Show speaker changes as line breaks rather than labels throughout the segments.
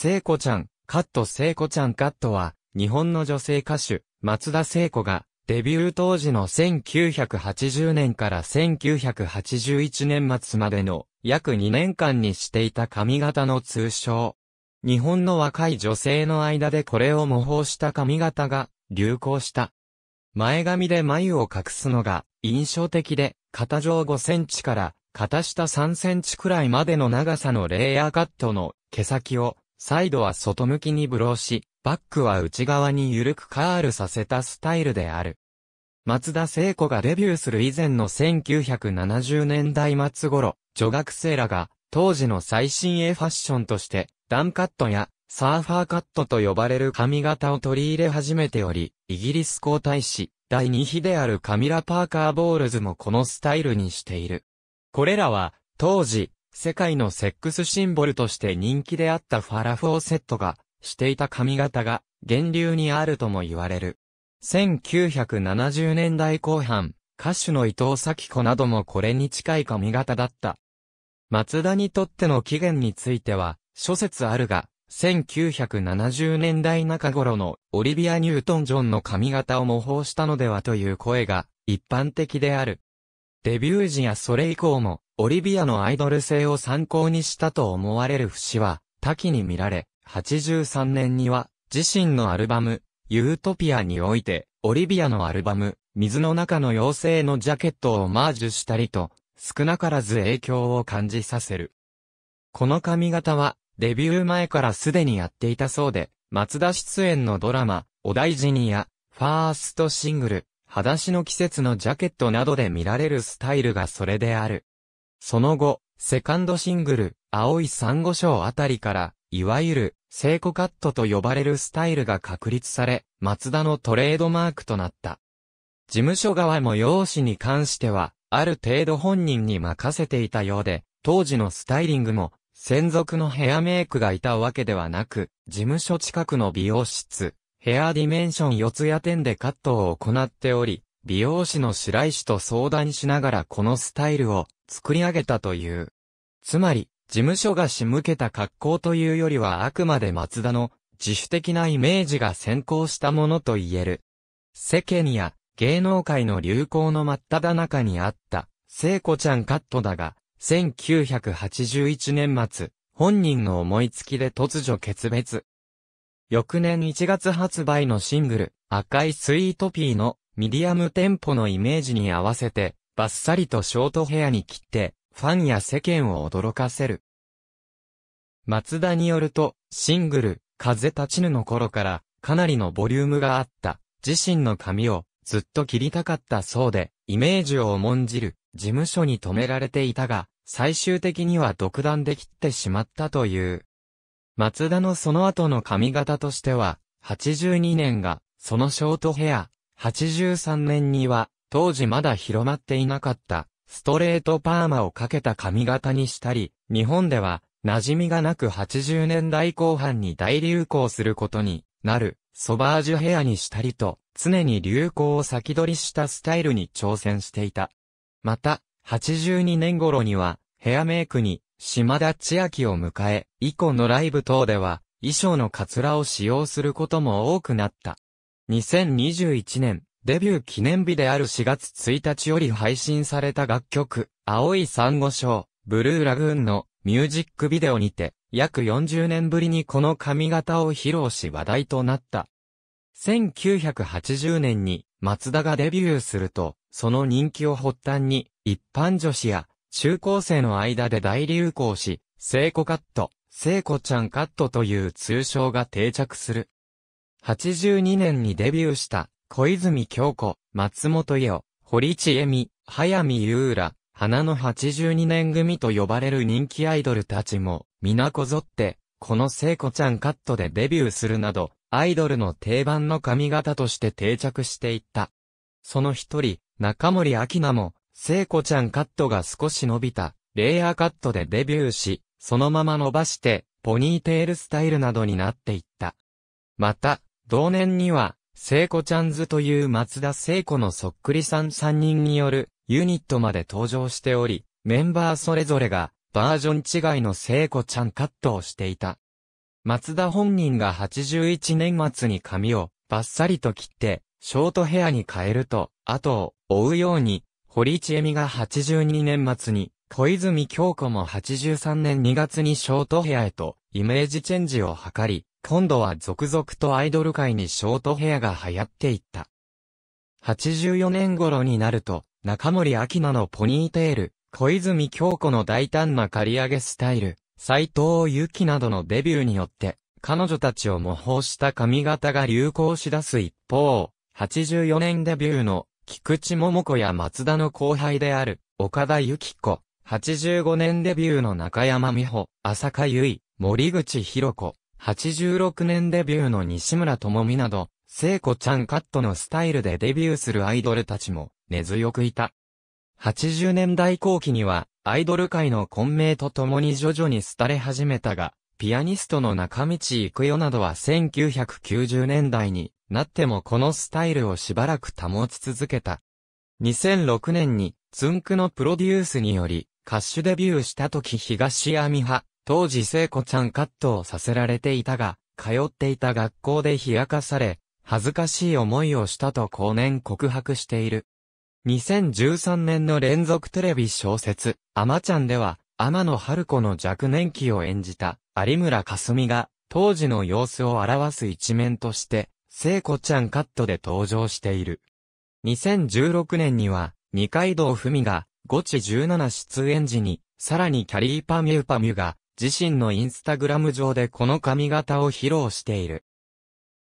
聖子ちゃん、カット聖子ちゃんカットは、日本の女性歌手、松田聖子が、デビュー当時の1980年から1981年末までの約2年間にしていた髪型の通称。日本の若い女性の間でこれを模倣した髪型が流行した。前髪で眉を隠すのが印象的で、肩上5センチから肩下3センチくらいまでの長さのレイヤーカットの毛先をサイドは外向きにブローし、バックは内側に緩くカールさせたスタイルである。松田聖子がデビューする以前の1970年代末頃、女学生らが当時の最新鋭ファッションとして、ダンカットやサーファーカットと呼ばれる髪型を取り入れ始めており、イギリス皇太子、第2妃であるカミラ・パーカー・ボールズもこのスタイルにしている。これらは、当時、世界のセックスシンボルとして人気であったファラ・フォーセットがしていた髪型が源流にあるとも言われる。1970年代後半、歌手の伊藤咲子などもこれに近い髪型だった。松田にとっての起源については、諸説あるが、1970年代中頃のオリビア・ニュートン・ジョンの髪型を模倣したのではという声が一般的である。デビュー時やそれ以降もオリビアのアイドル性を参考にしたと思われる節は多岐に見られ、83年には自身のアルバム、ユートピアにおいて、オリビアのアルバム、水の中の妖精のジャケットをマージュしたりと、少なからず影響を感じさせる。この髪型は、デビュー前からすでにやっていたそうで、松田出演のドラマ、お大事にや、ファーストシングル、裸足の季節のジャケットなどで見られるスタイルがそれである。その後、セカンドシングル、青い珊瑚礁あたりから、いわゆる、聖子カットと呼ばれるスタイルが確立され、松田のトレードマークとなった。事務所側も容姿に関しては、ある程度本人に任せていたようで、当時のスタイリングも、専属のヘアメイクがいたわけではなく、事務所近くの美容室、ヘアディメンション四谷店でカットを行っており、美容師の白石と相談しながらこのスタイルを作り上げたという。つまり、事務所が仕向けた格好というよりはあくまで松田の自主的なイメージが先行したものと言える。世間や芸能界の流行の真っ只中にあった、聖子ちゃんカットだが、1981年末、本人の思いつきで突如決別。翌年1月発売のシングル、赤いスイートピーのミディアムテンポのイメージに合わせて、バッサリとショートヘアに切って、ファンや世間を驚かせる。松田によると、シングル、風立ちぬの頃から、かなりのボリュームがあった、自身の髪を、ずっと切りたかったそうで、イメージを重んじる、事務所に止められていたが、最終的には独断で切ってしまったという。松田のその後の髪型としては、82年が、そのショートヘア、83年には、当時まだ広まっていなかった、ストレートパーマをかけた髪型にしたり、日本では、馴染みがなく80年代後半に大流行することになる、ソバージュヘアにしたりと、常に流行を先取りしたスタイルに挑戦していた。また、82年頃には、ヘアメイクに、島田千秋を迎え、以降のライブ等では、衣装のカツラを使用することも多くなった。2021年、デビュー記念日である4月1日より配信された楽曲、青い珊瑚礁、ブルーラグーンのミュージックビデオにて、約40年ぶりにこの髪型を披露し話題となった。1980年に松田がデビューすると、その人気を発端に、一般女子や中高生の間で大流行し、聖子カット、聖子ちゃんカットという通称が定着する。82年にデビューした小泉京子、松本伊代、堀ち恵美、早見優ら、花の82年組と呼ばれる人気アイドルたちも、皆こぞって、この聖子ちゃんカットでデビューするなど、アイドルの定番の髪型として定着していった。その一人、中森明菜も、聖子ちゃんカットが少し伸びた、レイヤーカットでデビューし、そのまま伸ばして、ポニーテールスタイルなどになっていった。また、同年には、聖子ちゃんズという松田聖子のそっくりさん3人によるユニットまで登場しており、メンバーそれぞれがバージョン違いの聖子ちゃんカットをしていた。松田本人が81年末に髪をバッサリと切ってショートヘアに変えると、後を追うように、堀ちえみが82年末に、小泉京子も83年2月にショートヘアへとイメージチェンジを図り、今度は続々とアイドル界にショートヘアが流行っていった。84年頃になると、中森明菜のポニーテール、小泉京子の大胆な刈り上げスタイル、斎藤由紀などのデビューによって、彼女たちを模倣した髪型が流行し出す一方、84年デビューの菊池桃子や松田の後輩である岡田由紀子、85年デビューの中山美穂、浅香唯、森口博子、86年デビューの西村智美など、聖子ちゃんカットのスタイルでデビューするアイドルたちも根強くいた。80年代後期には、アイドル界の混迷とともに徐々に廃れ始めたが、ピアニストの中道行くよなどは1990年代になってもこのスタイルをしばらく保ち続けた。2006年に、つんくのプロデュースにより、歌手デビューした時東アミ派、当時聖子ちゃんカットをさせられていたが、通っていた学校で冷やかされ、恥ずかしい思いをしたと後年告白している。2013年の連続テレビ小説、あまちゃんでは、天野春子の若年期を演じた有村架純が、当時の様子を表す一面として、聖子ちゃんカットで登場している。2016年には、二階堂ふみが、ゴチ17出演時に、さらにキャリーパミューパミュが、自身のインスタグラム上でこの髪型を披露している。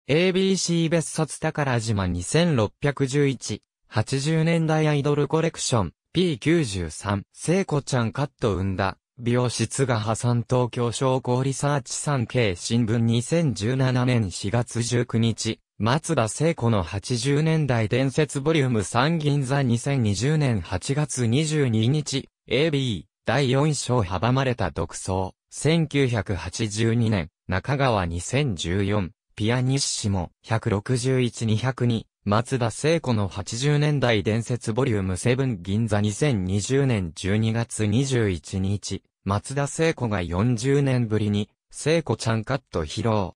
ABC 別冊宝島2611、80年代アイドルコレクション、P93、聖子ちゃんカット生んだ、美容室が破産東京商工リサーチ 3K 新聞2017年4月19日、松田聖子の80年代伝説ボリューム3銀座2020年8月22日、AB、第4章阻まれた独創。1982年、中川2014、ピアニッシモ、161-202、松田聖子の80年代伝説ボリューム7銀座2020年12月21日、松田聖子が40年ぶりに、聖子ちゃんカット披露。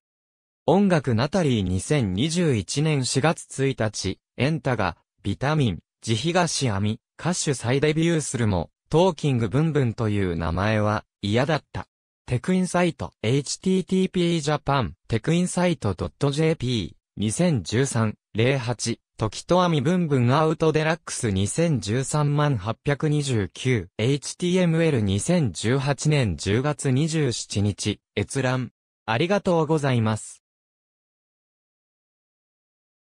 音楽ナタリー2021年4月1日、エンタが、ビタミン、地東ミ、歌手再デビューするも、トーキングブンブンという名前は嫌だった。テクインサイト http:/japan テクインサイト .jp 2013-08時とあみぶんアウトデラックス2013万 829HTML2018 年10月27日閲覧ありがとうございます。